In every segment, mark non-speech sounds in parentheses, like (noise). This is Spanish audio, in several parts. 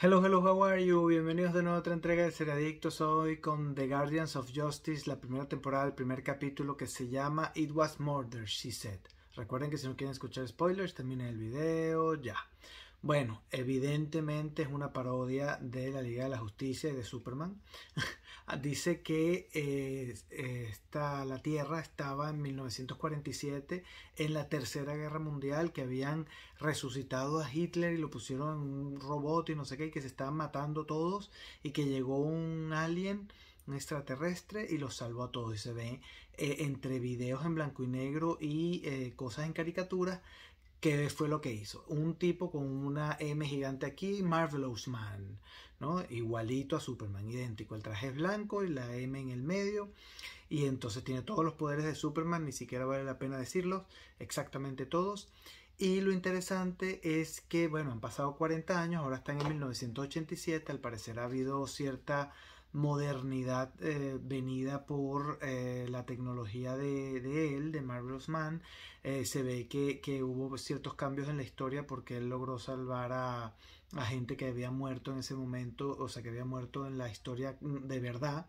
Hello, hello, how are you? Bienvenidos de nuevo a otra entrega de Adictos. Hoy con The Guardians of Justice, la primera temporada, el primer capítulo que se llama It Was Murder, She Said. Recuerden que si no quieren escuchar spoilers, terminen el video ya. Bueno, evidentemente es una parodia de la Liga de la Justicia y de Superman. (laughs) Dice que eh, la Tierra estaba en 1947 en la Tercera Guerra Mundial, que habían resucitado a Hitler y lo pusieron en un robot y no sé qué, y que se estaban matando todos y que llegó un alien un extraterrestre y los salvó a todos. Y se ve eh, entre videos en blanco y negro y eh, cosas en caricaturas ¿Qué fue lo que hizo. Un tipo con una M gigante aquí, Marvelous Man, ¿no? Igualito a Superman, idéntico. El traje es blanco y la M en el medio. Y entonces tiene todos los poderes de Superman, ni siquiera vale la pena decirlos, exactamente todos. Y lo interesante es que, bueno, han pasado 40 años, ahora están en 1987, al parecer ha habido cierta modernidad eh, venida por eh, tecnología de, él, de Marvelous Man, eh, se ve que, hubo ciertos cambios en la historia porque él logró salvar a, a gente que había muerto en ese momento, o sea, que había muerto en la historia mm, de verdad.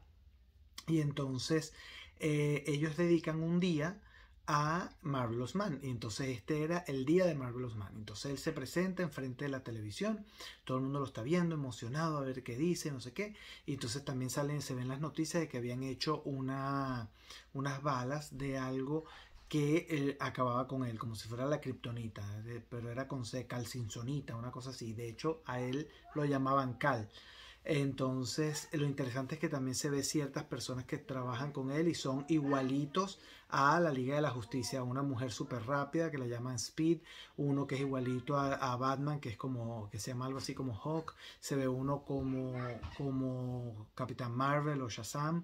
Y entonces eh, ellos dedican un día a Marvelous Man. Y entonces este era el día de Marvelous Man. Entonces él se presenta enfrente de la televisión, todo el mundo lo está viendo, emocionado, a ver qué dice, no sé qué. Y entonces también salen, se ven las noticias de que habían hecho una, unas balas de algo que él acababa con él, como si fuera la kriptonita, pero era con C, una cosa así. De hecho, a él lo llamaban cal. Entonces, lo interesante es que también se ve ciertas personas que trabajan con él y son igualitos a la Liga de la Justicia. Una mujer súper rápida que la llaman Speed, uno que es igualito a, Batman, que es como, que se llama algo así como Hawk, se ve uno como, como Capitán Marvel o Shazam,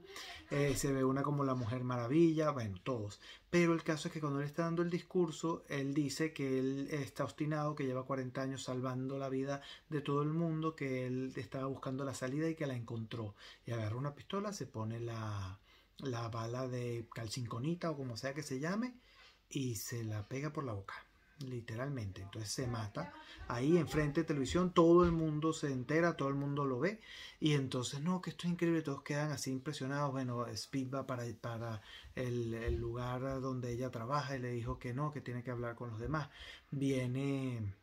eh, se ve una como la Mujer Maravilla, bueno, todos. Pero el caso es que cuando él está dando el discurso, él dice que él está obstinado, que lleva 40 años salvando la vida de todo el mundo, que él estaba buscando la salida y que la encontró. Y agarró una pistola, se pone la, bala de calcinconita o como sea que se llame y se la pega por la boca literalmente. Entonces se mata. Ahí enfrente de televisión todo el mundo se entera, todo el mundo lo ve. Y entonces, no, que esto es increíble, todos quedan así impresionados. Bueno, Speed va para, para el lugar donde ella trabaja y le dijo que no, que tiene que hablar con los demás. Viene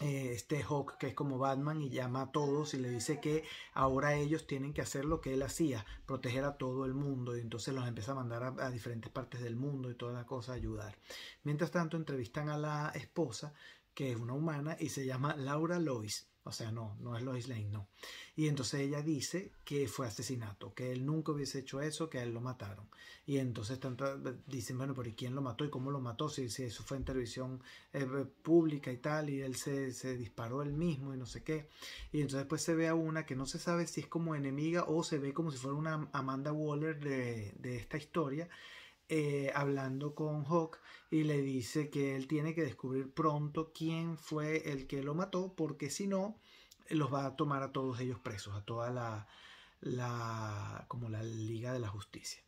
eh, este Hawk que es como Batman y llama a todos y le dice que ahora ellos tienen que hacer lo que él hacía, proteger a todo el mundo y entonces los empieza a mandar a, a diferentes partes del mundo y toda la cosa a ayudar. Mientras tanto entrevistan a la esposa que es una humana y se llama Laura Lois. O sea, no, no es Lois Lane, no. Y entonces ella dice que fue asesinato, que él nunca hubiese hecho eso, que a él lo mataron. Y entonces dicen, bueno, pero ¿y quién lo mató y cómo lo mató? Si, eso fue en televisión eh, eh, pública y tal, y él se, se, disparó él mismo y no sé qué. Y entonces después pues, se ve a una que no se sabe si es como enemiga o se ve como si fuera una Amanda Waller de, de esta historia eh, hablando con Hawk y le dice que él tiene que descubrir pronto quién fue el que lo mató porque si no los va a tomar a todos ellos presos, a toda la, la como la Liga de la Justicia.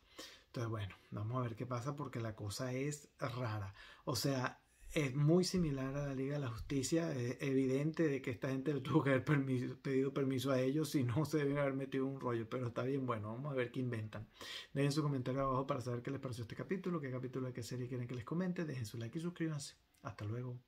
Entonces, bueno, vamos a ver qué pasa porque la cosa es rara. O sea, es muy similar a la Liga de la Justicia. Es evidente de que esta gente le tuvo que haber pedido permiso a ellos, si no se deben haber metido un rollo. Pero está bien, bueno, vamos a ver qué inventan. Dejen su comentario abajo para saber qué les pareció este capítulo, qué capítulo de qué serie quieren que les comente. Dejen su like y suscríbanse. Hasta luego.